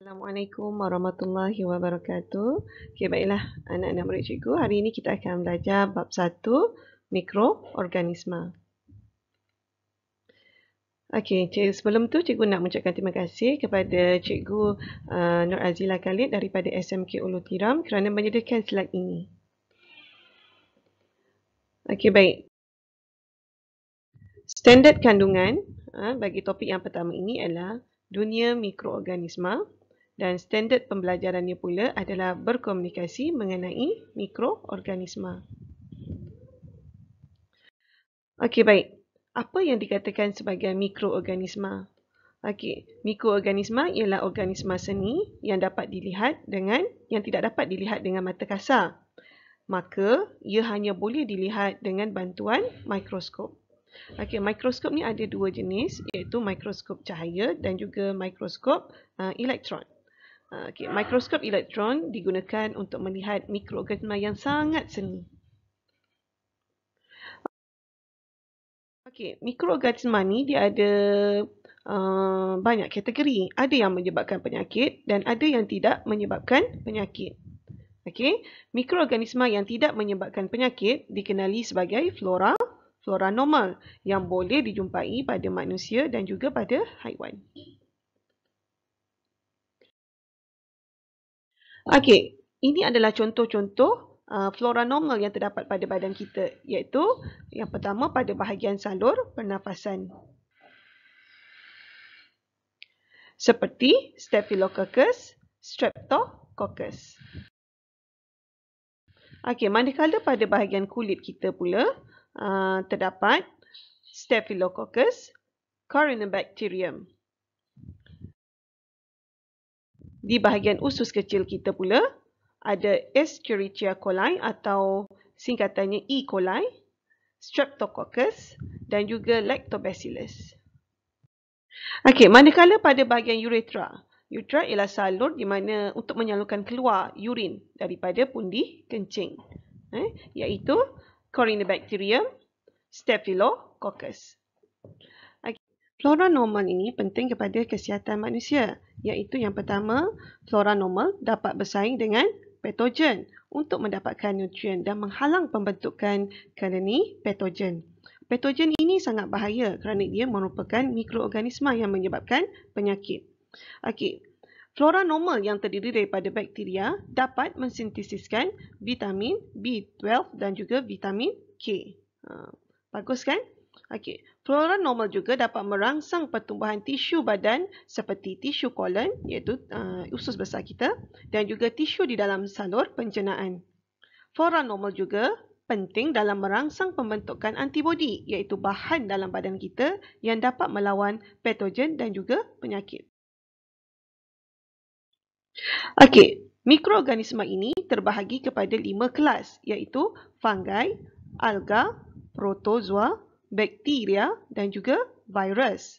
Assalamualaikum warahmatullahi wabarakatuh. Okay baiklah anak-anak murid cikgu, hari ini kita akan belajar bab satu mikroorganisma. Okey, sebelum tu cikgu nak mengucapkan terima kasih kepada cikgu uh, Nur Azila Khalid daripada SMK Ulu Tiram kerana menyediakan slide ini. Okey, baik. Standard kandungan uh, bagi topik yang pertama ini adalah dunia mikroorganisma dan standard pembelajarannya pula adalah berkomunikasi mengenai mikroorganisma. Okey baik. Apa yang dikatakan sebagai mikroorganisma? Okey, mikroorganisma ialah organisma seni yang dapat dilihat dengan yang tidak dapat dilihat dengan mata kasar. Maka ia hanya boleh dilihat dengan bantuan mikroskop. Okey, mikroskop ni ada dua jenis iaitu mikroskop cahaya dan juga mikroskop uh, elektron. Ah, okay, mikroskop elektron digunakan untuk melihat mikroorganisma yang sangat seni. Okay, mikroorganisma ni dia ada uh, banyak kategori. Ada yang menyebabkan penyakit dan ada yang tidak menyebabkan penyakit. Okay, mikroorganisma yang tidak menyebabkan penyakit dikenali sebagai flora flora normal yang boleh dijumpai pada manusia dan juga pada haiwan. Okey, ini adalah contoh-contoh uh, flora normal yang terdapat pada badan kita iaitu yang pertama pada bahagian salur pernafasan. Seperti Staphylococcus streptococcus. Okey, manakala pada bahagian kulit kita pula uh, terdapat Staphylococcus corynebacterium di bahagian usus kecil kita pula ada Escherichia coli atau singkatannya E. coli, Streptococcus dan juga Lactobacillus. Okey, manakala pada bahagian uretra. Uretra ialah salur di mana untuk menyalurkan keluar urin daripada pundi kencing. Eh, iaitu Corinobacterium staphylococcus. Flora normal ini penting kepada kesihatan manusia, iaitu yang pertama, flora normal dapat bersaing dengan patogen untuk mendapatkan nutrien dan menghalang pembentukan koloni patogen. Patogen ini sangat bahaya kerana dia merupakan mikroorganisma yang menyebabkan penyakit. Okey. Flora normal yang terdiri daripada bakteria dapat mensintesiskan vitamin B12 dan juga vitamin K. Ha, bagus kan? Okey, flora normal juga dapat merangsang pertumbuhan tisu badan seperti tisu kolon iaitu uh, usus besar kita dan juga tisu di dalam salur pencernaan. Flora normal juga penting dalam merangsang pembentukan antibodi iaitu bahan dalam badan kita yang dapat melawan patogen dan juga penyakit. Okey, mikroorganisma ini terbahagi kepada lima kelas iaitu fungi, alga, protozoa, bakteria dan juga virus.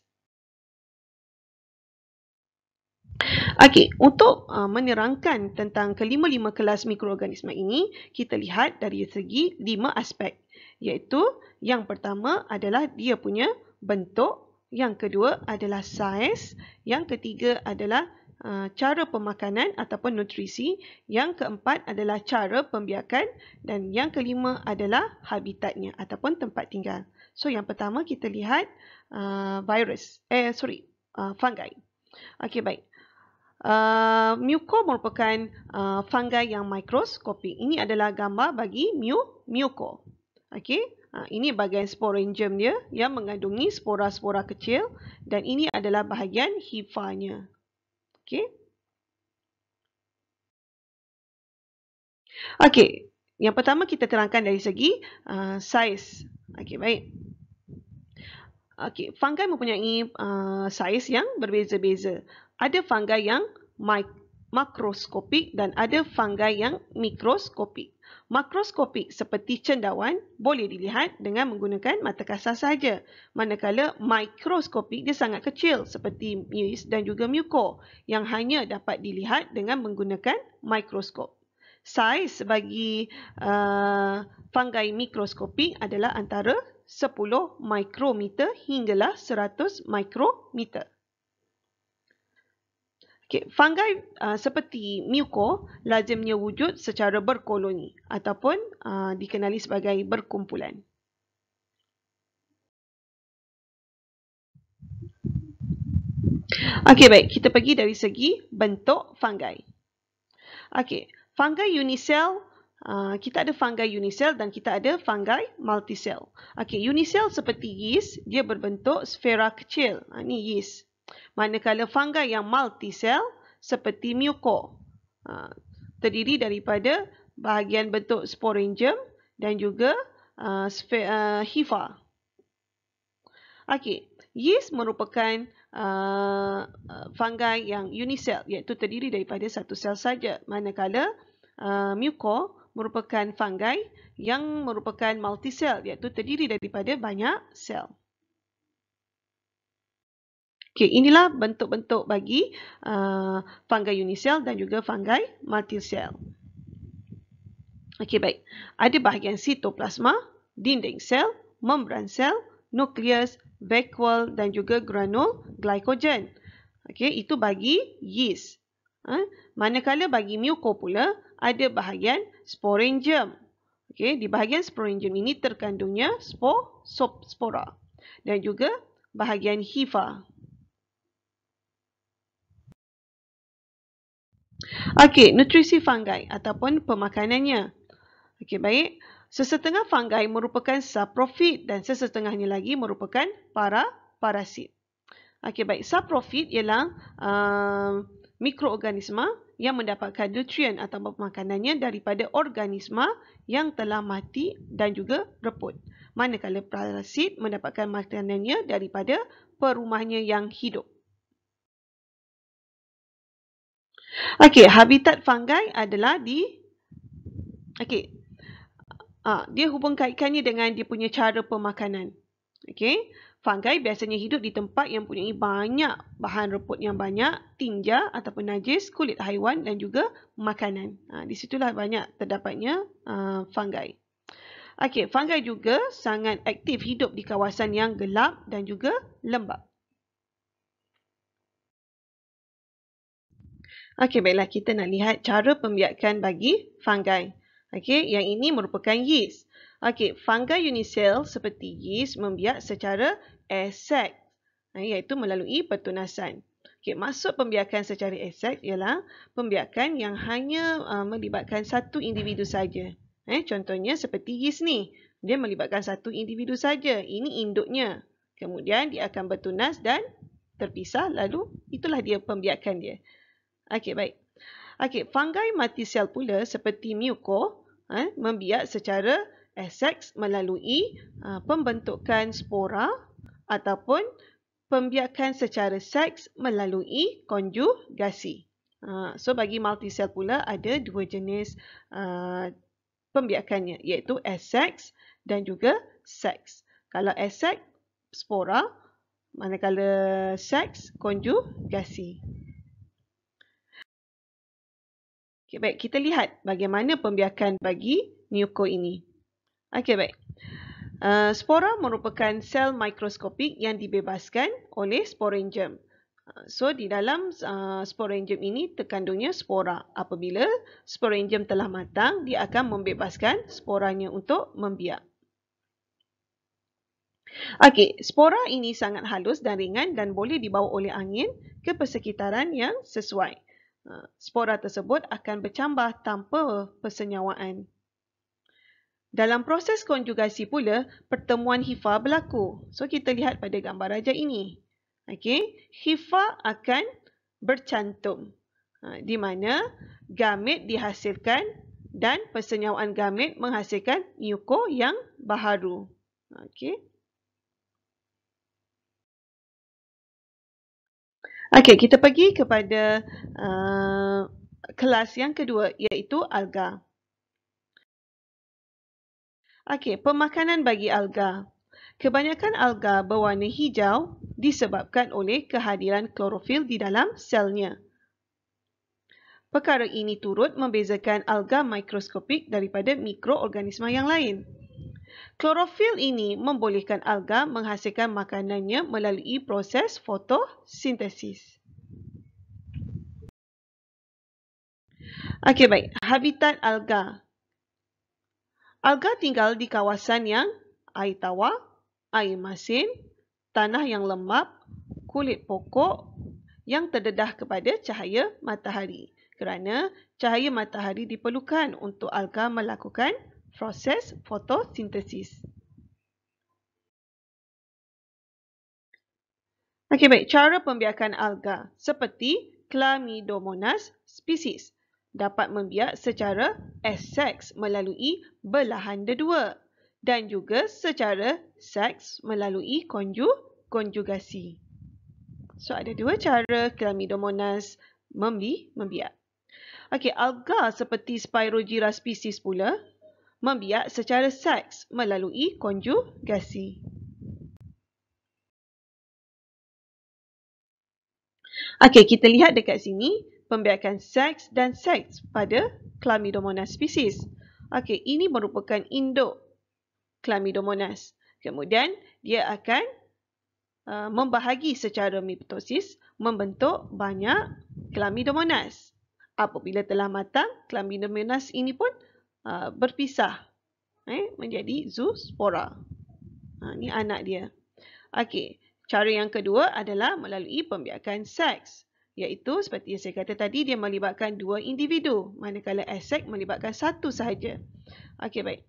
Okey, untuk uh, menerangkan tentang kelima-lima kelas mikroorganisma ini, kita lihat dari segi lima aspek. Iaitu yang pertama adalah dia punya bentuk, yang kedua adalah saiz, yang ketiga adalah uh, cara pemakanan ataupun nutrisi, yang keempat adalah cara pembiakan dan yang kelima adalah habitatnya ataupun tempat tinggal. So yang pertama kita lihat uh, virus, eh sorry, uh, fungi. Okey baik. Uh, Muko merupakan uh, fungi yang mikroskopi. Ini adalah gambar bagi mu muko. Okey, uh, ini bahagian sporangium dia yang mengandungi spora-spora kecil dan ini adalah bahagian hifanya. Okey. Okey, yang pertama kita terangkan dari segi uh, saiz. Okey, baik okay, fungi mempunyai uh, saiz yang berbeza-beza. Ada fungi yang makroskopik dan ada fungi yang mikroskopik. Makroskopik seperti cendawan boleh dilihat dengan menggunakan mata kasar saja. Manakala mikroskopik dia sangat kecil seperti yeast dan juga muko yang hanya dapat dilihat dengan menggunakan mikroskop. Saiz bagi uh, fungi mikroskopik adalah antara 10 mikrometer hinggalah 100 mikrometer. Okay, fungi uh, seperti muko lazimnya wujud secara berkoloni ataupun uh, dikenali sebagai berkumpulan. Okey baik, kita pergi dari segi bentuk fungi. Okey, fungi unicel Ah, kita ada fungi unicell dan kita ada fungi multicell. Okey, unicell seperti yeast, dia berbentuk sfera kecil. Ha, ah, ini yeast. Manakala fungi yang multicell seperti mucor. Ha, terdiri daripada bahagian bentuk sporangium dan juga uh, uh, hifa. Okey, yeast merupakan uh, fungi yang unicell iaitu terdiri daripada satu sel saja. Manakala uh, mucor merupakan fungi yang merupakan multisel iaitu terdiri daripada banyak sel. Okey, inilah bentuk-bentuk bagi uh, fungi unisel dan juga fungi multisel. Okey, baik. Ada bahagian sitoplasma, dinding sel, membran sel, nukleus, vacuole dan juga granul glycogen. Okey, itu bagi yeast. Ha? Manakala bagi mucopula, ada bahagian sporangium. Okey, di bahagian sporangium ini terkandungnya spor, sop, spora dan juga bahagian hifa. Okey, nutrisi fungi ataupun pemakanannya. Okey, baik. Sesetengah fungi merupakan saprofit dan sesetengahnya lagi merupakan para parasit. Okey, baik. Saprofit ialah uh, mikroorganisma yang mendapatkan nutrien atau makanannya daripada organisma yang telah mati dan juga reput. Manakala parasit mendapatkan makanannya daripada perumahnya yang hidup. Okey, habitat fungi adalah di Okey. Ah, dia hubung kaitkannya dengan dia punya cara pemakanan. Okey. Fungi biasanya hidup di tempat yang punya banyak bahan reput yang banyak, tinja ataupun najis, kulit haiwan dan juga makanan. Ha, di situlah banyak terdapatnya uh, ha, fungi. Okey, fungi juga sangat aktif hidup di kawasan yang gelap dan juga lembap. Okey, baiklah kita nak lihat cara pembiakan bagi fungi. Okey, yang ini merupakan yeast. Okey, fungi unisel seperti yeast membiak secara asex ha, iaitu melalui pertunasan. Okey, maksud pembiakan secara asex ialah pembiakan yang hanya uh, melibatkan satu individu saja. Eh, contohnya seperti yeast ni, dia melibatkan satu individu saja. Ini induknya. Kemudian dia akan bertunas dan terpisah lalu itulah dia pembiakan dia. Okey, baik. Okey, fungi mati sel pula seperti mukor eh, membiak secara sex melalui uh, pembentukan spora ataupun pembiakan secara seks melalui konjugasi. Uh, so bagi multisel pula ada dua jenis uh, pembiakannya iaitu sex dan juga seks. Kalau sex spora manakala seks konjugasi. Okay, baik, kita lihat bagaimana pembiakan bagi Nuko ini. Okey, baik. Uh, spora merupakan sel mikroskopik yang dibebaskan oleh sporangium. Eh, so, di dalam uh, eh, sporangium ini terkandungnya spora. Apabila sporangium telah matang, dia akan membebaskan sporanya untuk membiak. Okey, spora ini sangat halus dan ringan dan boleh dibawa oleh angin ke persekitaran yang sesuai. spora tersebut akan bercambah tanpa persenyawaan. Dalam proses konjugasi pula, pertemuan hifa berlaku. So, kita lihat pada gambar rajah ini. Okay, hifa akan bercantum. Ha, di mana gamet dihasilkan dan persenyawaan gamet menghasilkan muko yang baharu. Okay. Okay, kita pergi kepada uh, kelas yang kedua iaitu alga. Okey, pemakanan bagi alga. Kebanyakan alga berwarna hijau disebabkan oleh kehadiran klorofil di dalam selnya. Perkara ini turut membezakan alga mikroskopik daripada mikroorganisma yang lain. Klorofil ini membolehkan alga menghasilkan makanannya melalui proses fotosintesis. Okey baik, habitat alga. Alga tinggal di kawasan yang air tawar, air masin, tanah yang lembap, kulit pokok yang terdedah kepada cahaya matahari kerana cahaya matahari diperlukan untuk alga melakukan proses fotosintesis. Okey baik, cara pembiakan alga seperti Chlamydomonas species dapat membiak secara seks melalui belahan dedua dan juga secara seks melalui konju konjugasi. So ada dua cara Chlamydomonas membi membiak. Okey, alga seperti Spirogyra species pula membiak secara seks melalui konjugasi. Okey, kita lihat dekat sini pembiakan seks dan seks pada Chlamydomonas species. Okey, ini merupakan induk Chlamydomonas. Kemudian dia akan uh, membahagi secara mitosis membentuk banyak Chlamydomonas. Apabila telah matang, Chlamydomonas ini pun uh, berpisah eh, menjadi zoospora. Ha, ini anak dia. Okey, cara yang kedua adalah melalui pembiakan seks iaitu seperti yang saya kata tadi dia melibatkan dua individu manakala aset melibatkan satu sahaja. Okey baik.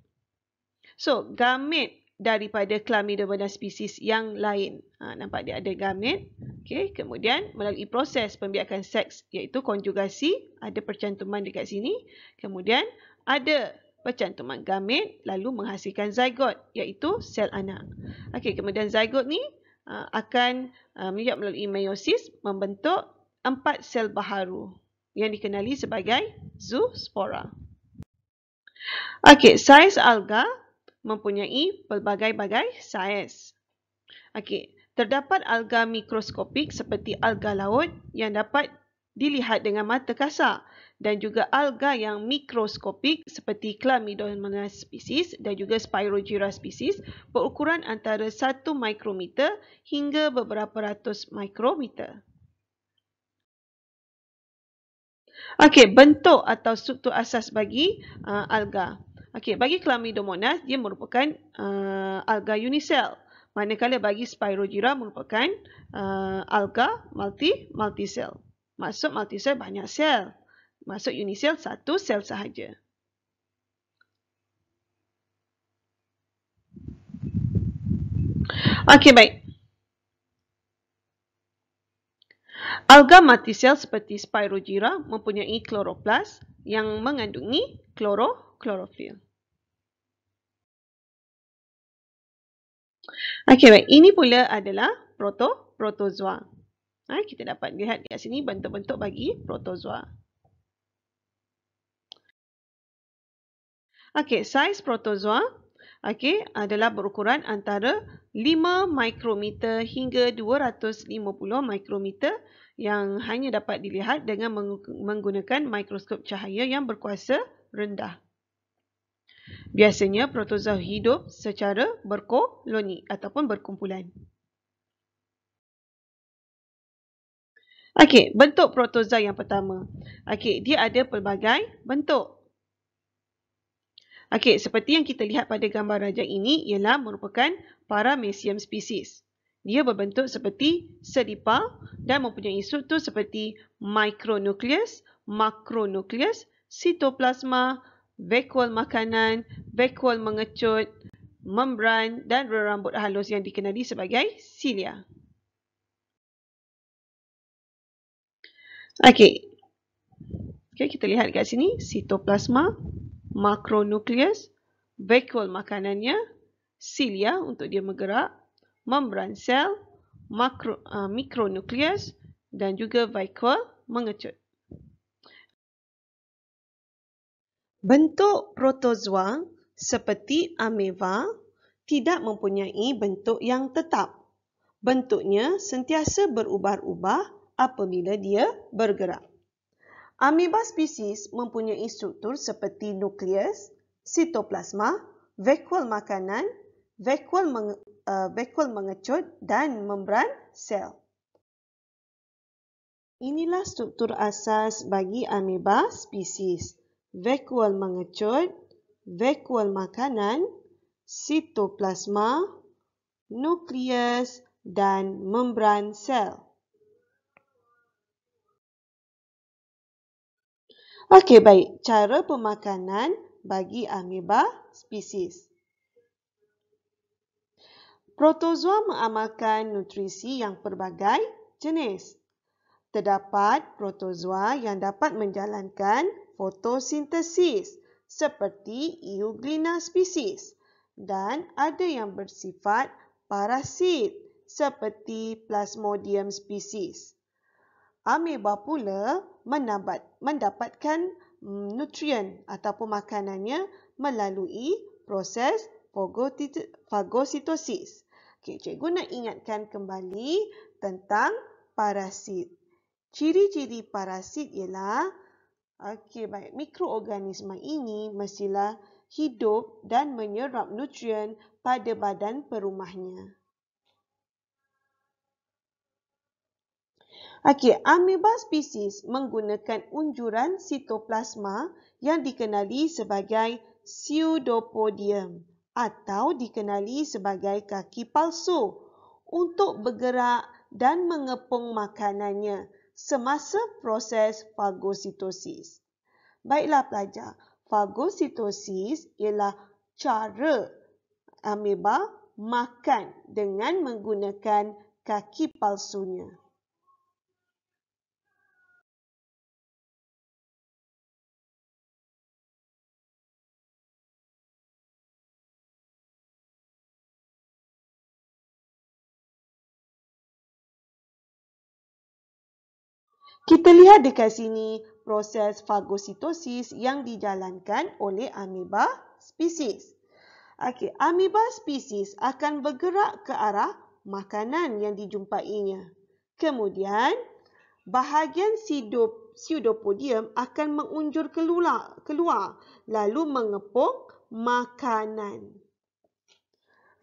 So, gamet daripada chlamydomonas spesies yang lain. Ha, nampak dia ada gamet. Okey, kemudian melalui proses pembiakan seks iaitu konjugasi, ada percantuman dekat sini. Kemudian ada percantuman gamet lalu menghasilkan zygote iaitu sel anak. Okey, kemudian zygote ni ha, akan ha, melalui meiosis membentuk empat sel baharu yang dikenali sebagai zoospora. Okey, saiz alga mempunyai pelbagai-bagai saiz. Okey, terdapat alga mikroskopik seperti alga laut yang dapat dilihat dengan mata kasar dan juga alga yang mikroskopik seperti Chlamydomonas species dan juga Spirogyra species berukuran antara 1 mikrometer hingga beberapa ratus mikrometer. Okey, bentuk atau struktur asas bagi uh, alga. Okey, bagi Chlamydomonas dia merupakan uh, alga unicell. Manakala bagi Spirogyra merupakan uh, alga multi multicell Maksud multicell banyak sel. Maksud unicell satu sel sahaja. Okey, baik. Alga mati sel seperti Spirogyra mempunyai kloroplas yang mengandungi kloro-klorofil. Okey, baik. Ini pula adalah proto-protozoa. Ha, kita dapat lihat di sini bentuk-bentuk bagi protozoa. Okay, saiz protozoa okey adalah berukuran antara 5 mikrometer hingga 250 mikrometer yang hanya dapat dilihat dengan menggunakan mikroskop cahaya yang berkuasa rendah. Biasanya protozoa hidup secara berkoloni ataupun berkumpulan. Okey, bentuk protozoa yang pertama. Okey, dia ada pelbagai bentuk. Okey, seperti yang kita lihat pada gambar rajang ini ialah merupakan paramecium species. Dia berbentuk seperti sedipal dan mempunyai struktur seperti micronucleus, makronucleus, sitoplasma, vakuol makanan, vakuol mengecut, membran dan rambut halus yang dikenali sebagai cilia. Okey. Okey, kita lihat kat sini sitoplasma, makronukleus, vacuole makanannya, cilia untuk dia bergerak, membran sel, makro, uh, ah, mikronukleus dan juga vacuole mengecut. Bentuk protozoa seperti ameba tidak mempunyai bentuk yang tetap. Bentuknya sentiasa berubah-ubah apabila dia bergerak. Amiba spesies mempunyai struktur seperti nukleus, sitoplasma, vakuol makanan, vakuol meng, uh, eh, mengecut dan membran sel. Inilah struktur asas bagi amiba spesies. Vakuol mengecut, vakuol makanan, sitoplasma, nukleus dan membran sel. Okey, baik. Cara pemakanan bagi amoeba spesies. Protozoa mengamalkan nutrisi yang pelbagai jenis. Terdapat protozoa yang dapat menjalankan fotosintesis seperti Euglena spesies dan ada yang bersifat parasit seperti Plasmodium spesies. Amoeba pula mendapat, mendapatkan mm, nutrien ataupun makanannya melalui proses fagositosis. Okey, cikgu nak ingatkan kembali tentang parasit. Ciri-ciri parasit ialah okey baik mikroorganisma ini mestilah hidup dan menyerap nutrien pada badan perumahnya. Okey, amoeba spesies menggunakan unjuran sitoplasma yang dikenali sebagai pseudopodium atau dikenali sebagai kaki palsu untuk bergerak dan mengepung makanannya semasa proses fagositosis. Baiklah pelajar, fagositosis ialah cara amoeba makan dengan menggunakan kaki palsunya. Kita lihat dekat sini proses fagositosis yang dijalankan oleh amoeba spesies. Okey, amoeba spesies akan bergerak ke arah makanan yang dijumpainya. Kemudian, bahagian pseudopodium akan mengunjur keluar, keluar lalu mengepung makanan.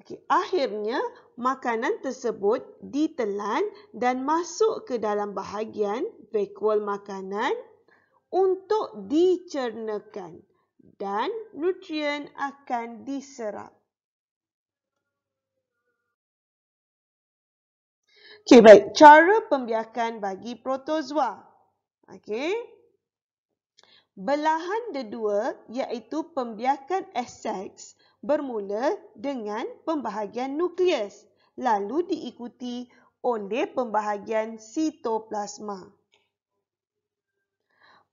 Okey, akhirnya makanan tersebut ditelan dan masuk ke dalam bahagian vakuol makanan untuk dicernakan dan nutrien akan diserap. Okey baik, cara pembiakan bagi protozoa. Okey. Belahan kedua iaitu pembiakan SX bermula dengan pembahagian nukleus lalu diikuti oleh pembahagian sitoplasma.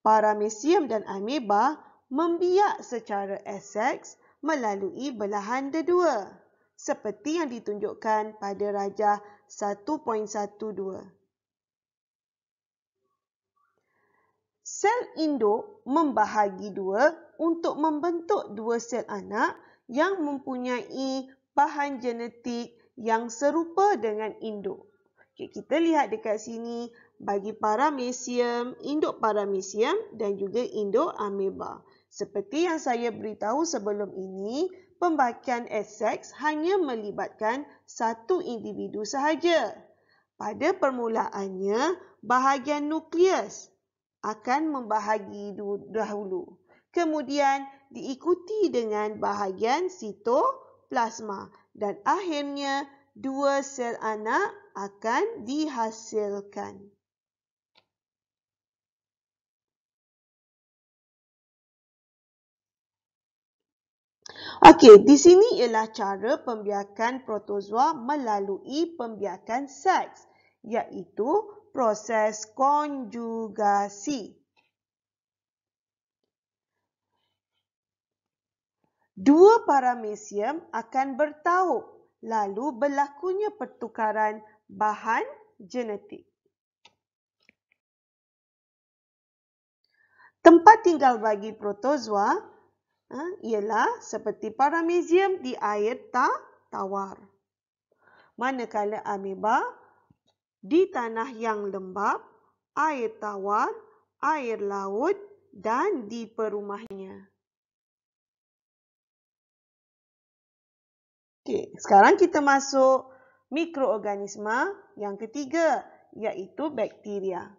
Paramesium dan ameba membiak secara SX melalui belahan dedua seperti yang ditunjukkan pada rajah 1.12. Sel induk membahagi dua untuk membentuk dua sel anak yang mempunyai bahan genetik yang serupa dengan induk. Okay, kita lihat dekat sini bagi paramecium, induk paramecium dan juga induk ameba. Seperti yang saya beritahu sebelum ini, pembakian SX hanya melibatkan satu individu sahaja. Pada permulaannya, bahagian nukleus akan membahagi dahulu. Kemudian diikuti dengan bahagian sitoplasma dan akhirnya dua sel anak akan dihasilkan. Okey, di sini ialah cara pembiakan protozoa melalui pembiakan seks iaitu proses konjugasi. dua paramecium akan bertaut lalu berlakunya pertukaran bahan genetik. Tempat tinggal bagi protozoa ha, ialah seperti paramecium di air tak tawar. Manakala amoeba di tanah yang lembap, air tawar, air laut dan di perumahnya. Okey, sekarang kita masuk mikroorganisma yang ketiga iaitu bakteria.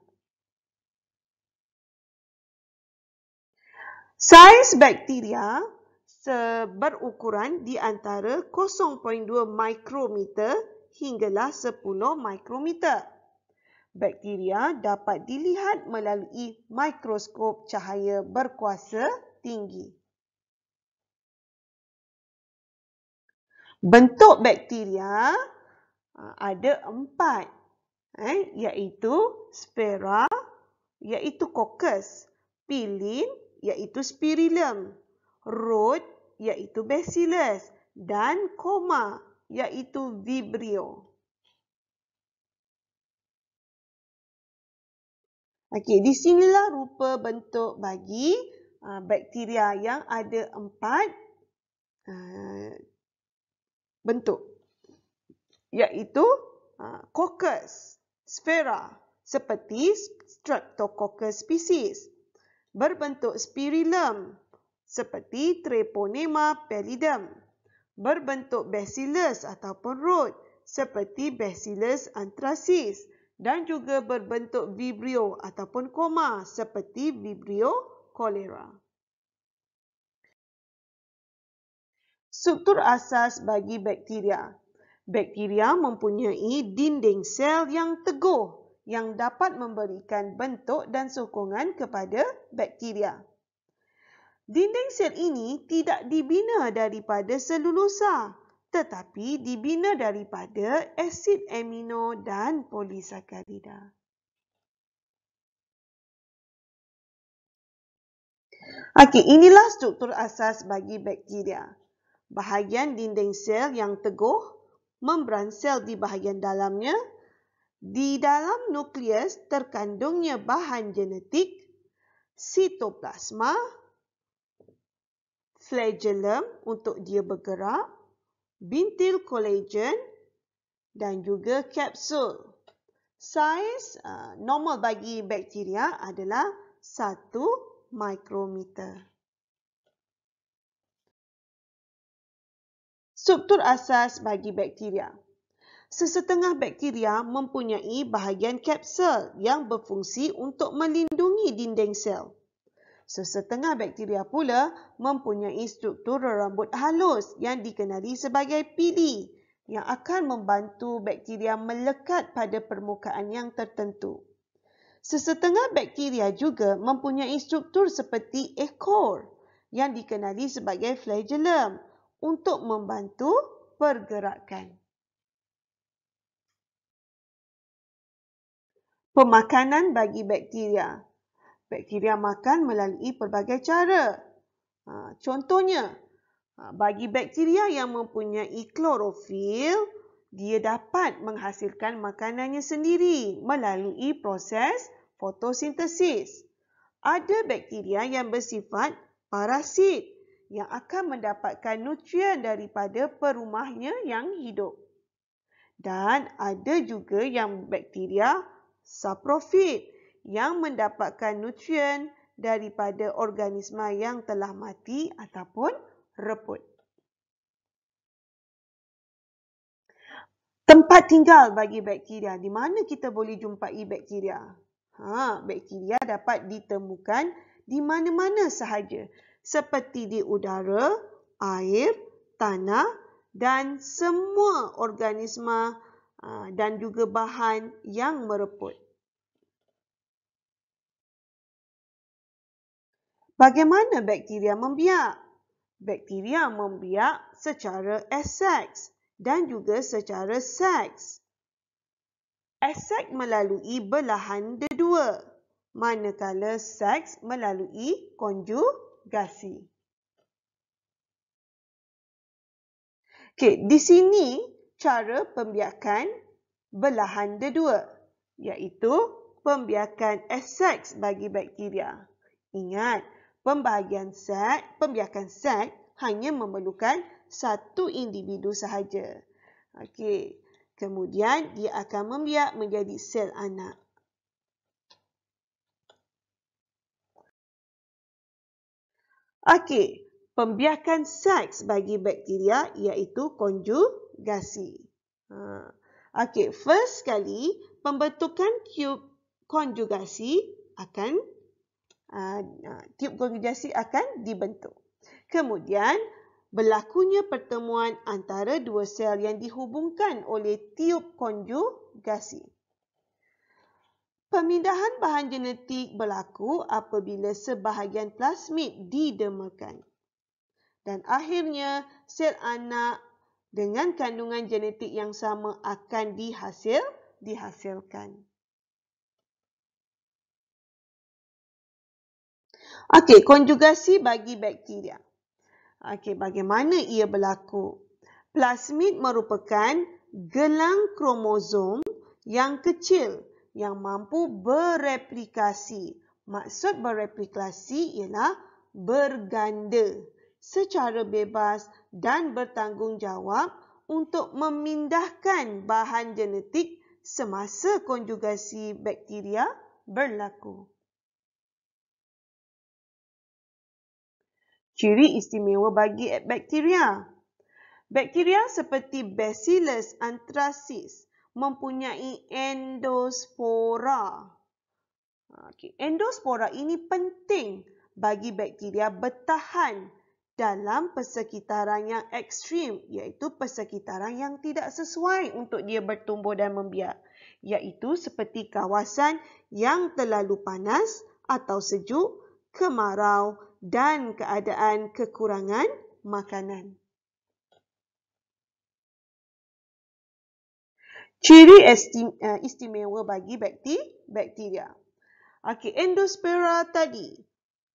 Saiz bakteria seberukuran di antara 0.2 mikrometer hinggalah 10 mikrometer. Bakteria dapat dilihat melalui mikroskop cahaya berkuasa tinggi. Bentuk bakteria ah, ada empat, eh, iaitu spira, iaitu kokus, pilin, iaitu spirillum, rod, iaitu bacillus, dan koma, iaitu vibrio. Okey, di sinilah rupa bentuk bagi uh, bakteria yang ada empat uh, bentuk iaitu kokus, ha, sfera, seperti streptococcus species berbentuk spirillum seperti treponema pallidum berbentuk bacillus ataupun root seperti bacillus anthracis dan juga berbentuk vibrio ataupun koma seperti vibrio cholera struktur asas bagi bakteria. Bakteria mempunyai dinding sel yang teguh yang dapat memberikan bentuk dan sokongan kepada bakteria. Dinding sel ini tidak dibina daripada selulosa tetapi dibina daripada asid amino dan polisakarida. Okey, inilah struktur asas bagi bakteria bahagian dinding sel yang teguh, membran sel di bahagian dalamnya, di dalam nukleus terkandungnya bahan genetik, sitoplasma, flagellum untuk dia bergerak, bintil kolagen dan juga kapsul. Saiz uh, normal bagi bakteria adalah 1 mikrometer. struktur asas bagi bakteria. Sesetengah bakteria mempunyai bahagian kapsul yang berfungsi untuk melindungi dinding sel. Sesetengah bakteria pula mempunyai struktur rambut halus yang dikenali sebagai pili yang akan membantu bakteria melekat pada permukaan yang tertentu. Sesetengah bakteria juga mempunyai struktur seperti ekor yang dikenali sebagai flagellum untuk membantu pergerakan. Pemakanan bagi bakteria. Bakteria makan melalui pelbagai cara. Ha, contohnya, ha, bagi bakteria yang mempunyai klorofil, dia dapat menghasilkan makanannya sendiri melalui proses fotosintesis. Ada bakteria yang bersifat parasit yang akan mendapatkan nutrien daripada perumahnya yang hidup. Dan ada juga yang bakteria saprofit yang mendapatkan nutrien daripada organisma yang telah mati ataupun reput. Tempat tinggal bagi bakteria. Di mana kita boleh jumpai bakteria? Ha, bakteria dapat ditemukan di mana-mana sahaja seperti di udara, air, tanah dan semua organisma uh, dan juga bahan yang mereput. Bagaimana bakteria membiak? Bakteria membiak secara aseks dan juga secara seks. Aseks melalui belahan dedua, manakala seks melalui konjugasi gasi. Okey, di sini cara pembiakan belahan kedua iaitu pembiakan SX bagi bakteria. Ingat, pembahagian sac, pembiakan sac hanya memerlukan satu individu sahaja. Okey, kemudian dia akan membiak menjadi sel anak. Okey, pembiakan seks bagi bakteria iaitu konjugasi. Ha. Okey, first sekali, pembentukan tube konjugasi akan uh, tube konjugasi akan dibentuk. Kemudian, berlakunya pertemuan antara dua sel yang dihubungkan oleh tiub konjugasi. Pemindahan bahan genetik berlaku apabila sebahagian plasmid didemakan Dan akhirnya, sel anak dengan kandungan genetik yang sama akan dihasil, dihasilkan. Okey, konjugasi bagi bakteria. Okey, bagaimana ia berlaku? Plasmid merupakan gelang kromosom yang kecil yang mampu bereplikasi. Maksud bereplikasi ialah berganda secara bebas dan bertanggungjawab untuk memindahkan bahan genetik semasa konjugasi bakteria berlaku. Ciri istimewa bagi bakteria. Bakteria seperti Bacillus anthracis mempunyai endospora. Ha, okay. Endospora ini penting bagi bakteria bertahan dalam persekitaran yang ekstrim iaitu persekitaran yang tidak sesuai untuk dia bertumbuh dan membiak iaitu seperti kawasan yang terlalu panas atau sejuk, kemarau dan keadaan kekurangan makanan. ciri estim, eh, istimewa bagi bakti, bakteria. Okey, endospora tadi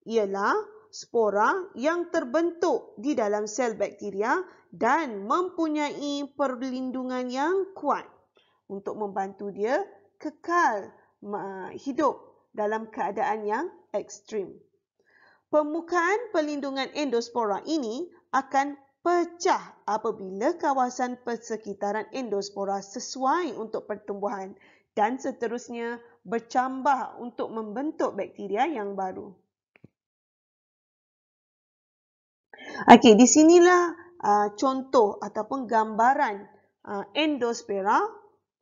ialah spora yang terbentuk di dalam sel bakteria dan mempunyai perlindungan yang kuat untuk membantu dia kekal hidup dalam keadaan yang ekstrim. Permukaan perlindungan endospora ini akan pecah apabila kawasan persekitaran endospora sesuai untuk pertumbuhan dan seterusnya bercambah untuk membentuk bakteria yang baru. Okey, di sinilah uh, contoh ataupun gambaran uh, endospora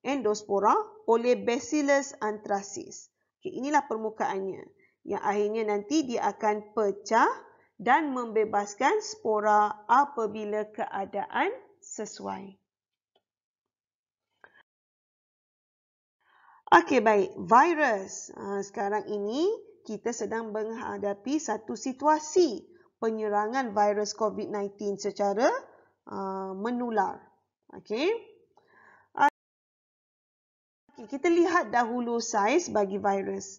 endospora oleh Bacillus anthracis. Okey, inilah permukaannya yang akhirnya nanti dia akan pecah dan membebaskan spora apabila keadaan sesuai. Okey baik, virus. Ha, sekarang ini kita sedang menghadapi satu situasi penyerangan virus COVID-19 secara ha, menular. Okey. Okay, kita lihat dahulu saiz bagi virus.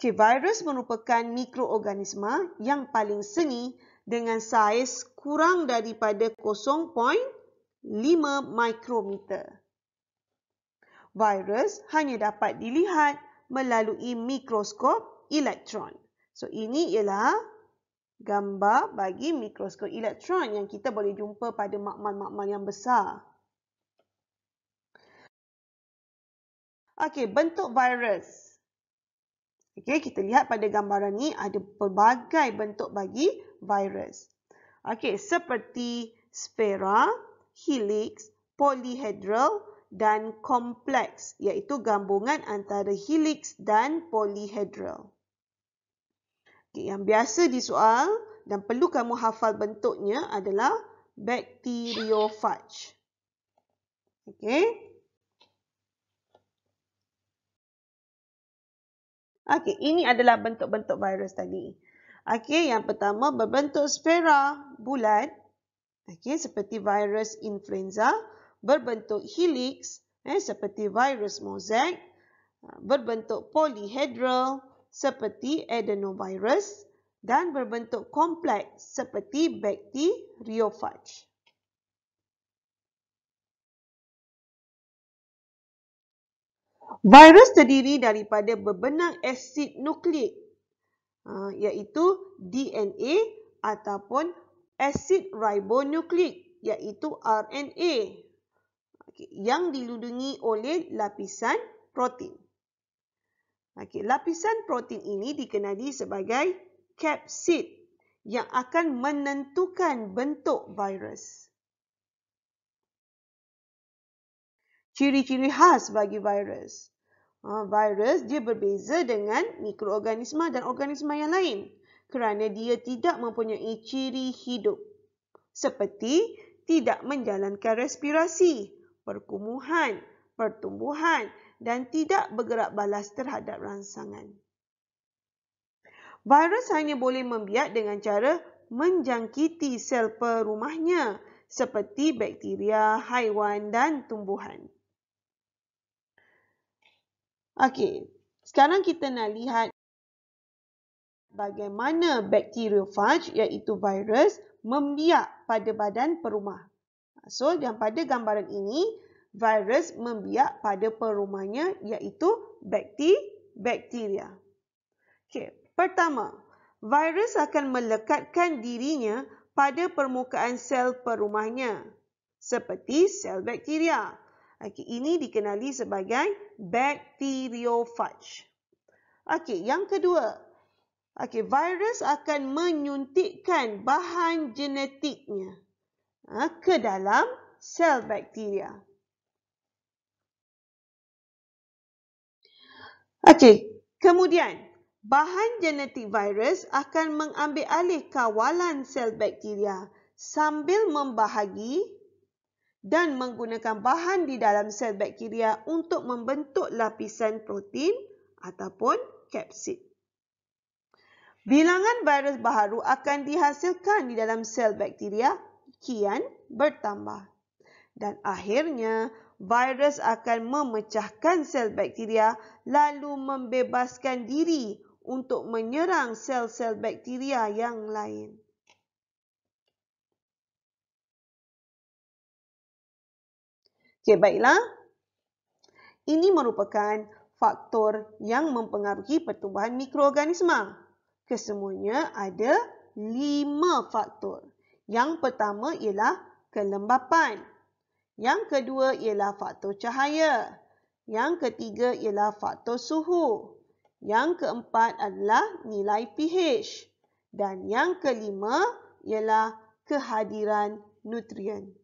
Okay, virus merupakan mikroorganisma yang paling seni dengan saiz kurang daripada 0.5 mikrometer. Virus hanya dapat dilihat melalui mikroskop elektron. So ini ialah gambar bagi mikroskop elektron yang kita boleh jumpa pada makmal-makmal yang besar. Okey, bentuk virus. Okey, kita lihat pada gambaran ni ada pelbagai bentuk bagi virus. Okey, seperti sphera, helix, polyhedral dan kompleks iaitu gabungan antara helix dan polyhedral. Okey, yang biasa di soal dan perlu kamu hafal bentuknya adalah bacteriophage. Okey. Okey, ini adalah bentuk-bentuk virus tadi. Okey, yang pertama berbentuk sfera bulat. Okey, seperti virus influenza. Berbentuk helix, eh, seperti virus mosaic. Berbentuk polyhedral, seperti adenovirus. Dan berbentuk kompleks, seperti bakteriophage. Virus terdiri daripada bebenang asid nukleik ha, iaitu DNA ataupun asid ribonukleik iaitu RNA yang dilindungi oleh lapisan protein. Okay, lapisan protein ini dikenali sebagai capsid yang akan menentukan bentuk virus. ciri-ciri khas bagi virus. Ha, virus dia berbeza dengan mikroorganisma dan organisma yang lain kerana dia tidak mempunyai ciri hidup seperti tidak menjalankan respirasi, perkumuhan, pertumbuhan dan tidak bergerak balas terhadap rangsangan. Virus hanya boleh membiak dengan cara menjangkiti sel perumahnya seperti bakteria, haiwan dan tumbuhan. Okey, sekarang kita nak lihat bagaimana bakteriofaj iaitu virus membiak pada badan perumah. So, yang pada gambaran ini, virus membiak pada perumahnya iaitu bakteria. Okey, pertama, virus akan melekatkan dirinya pada permukaan sel perumahnya seperti sel bakteria. Okey, ini dikenali sebagai Bakteriophage. Okey, yang kedua. Okey, virus akan menyuntikkan bahan genetiknya ah, ke dalam sel bakteria. Okey, kemudian bahan genetik virus akan mengambil alih kawalan sel bakteria sambil membahagi dan menggunakan bahan di dalam sel bakteria untuk membentuk lapisan protein ataupun kapsid. Bilangan virus baharu akan dihasilkan di dalam sel bakteria kian bertambah. Dan akhirnya, virus akan memecahkan sel bakteria lalu membebaskan diri untuk menyerang sel-sel bakteria yang lain. Okey, baiklah. Ini merupakan faktor yang mempengaruhi pertumbuhan mikroorganisma. Kesemuanya ada lima faktor. Yang pertama ialah kelembapan. Yang kedua ialah faktor cahaya. Yang ketiga ialah faktor suhu. Yang keempat adalah nilai pH. Dan yang kelima ialah kehadiran nutrien.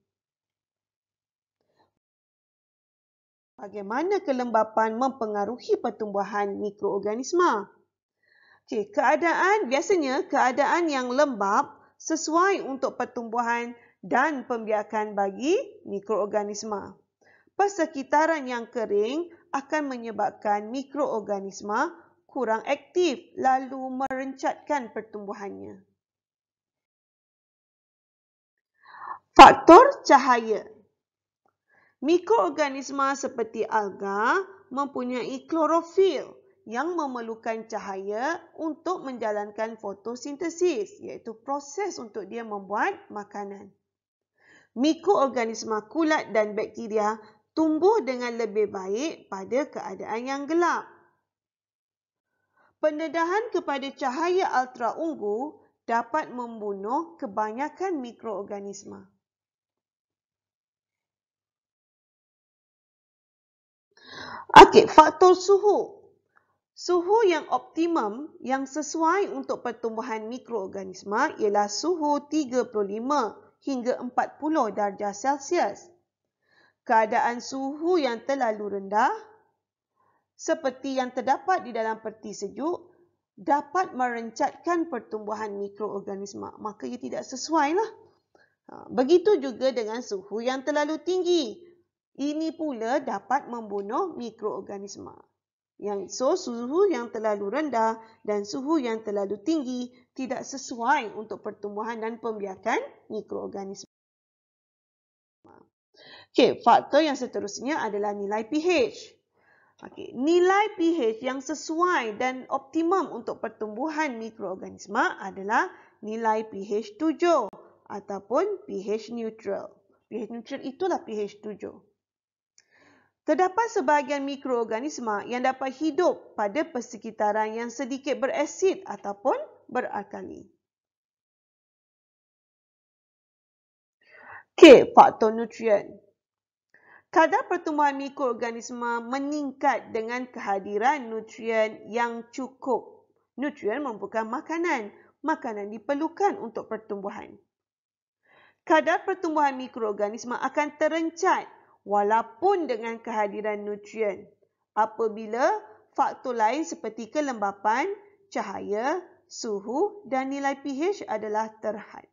Bagaimana kelembapan mempengaruhi pertumbuhan mikroorganisma? Okey, keadaan biasanya keadaan yang lembap sesuai untuk pertumbuhan dan pembiakan bagi mikroorganisma. Persekitaran yang kering akan menyebabkan mikroorganisma kurang aktif lalu merencatkan pertumbuhannya. Faktor cahaya. Mikroorganisma seperti alga mempunyai klorofil yang memerlukan cahaya untuk menjalankan fotosintesis iaitu proses untuk dia membuat makanan. Mikroorganisma kulat dan bakteria tumbuh dengan lebih baik pada keadaan yang gelap. Pendedahan kepada cahaya ultra dapat membunuh kebanyakan mikroorganisma. Okey, faktor suhu. Suhu yang optimum yang sesuai untuk pertumbuhan mikroorganisma ialah suhu 35 hingga 40 darjah Celsius. Keadaan suhu yang terlalu rendah seperti yang terdapat di dalam peti sejuk dapat merencatkan pertumbuhan mikroorganisma. Maka ia tidak sesuai lah. Ha, begitu juga dengan suhu yang terlalu tinggi. Ini pula dapat membunuh mikroorganisma. Yang so suhu yang terlalu rendah dan suhu yang terlalu tinggi tidak sesuai untuk pertumbuhan dan pembiakan mikroorganisma. Okey, faktor yang seterusnya adalah nilai pH. Okey, nilai pH yang sesuai dan optimum untuk pertumbuhan mikroorganisma adalah nilai pH 7 ataupun pH neutral. pH neutral itulah pH 7. Terdapat sebahagian mikroorganisma yang dapat hidup pada persekitaran yang sedikit berasid ataupun beralkali. K. Okay, faktor nutrien. Kadar pertumbuhan mikroorganisma meningkat dengan kehadiran nutrien yang cukup. Nutrien merupakan makanan. Makanan diperlukan untuk pertumbuhan. Kadar pertumbuhan mikroorganisma akan terencat walaupun dengan kehadiran nutrien apabila faktor lain seperti kelembapan, cahaya, suhu dan nilai pH adalah terhad.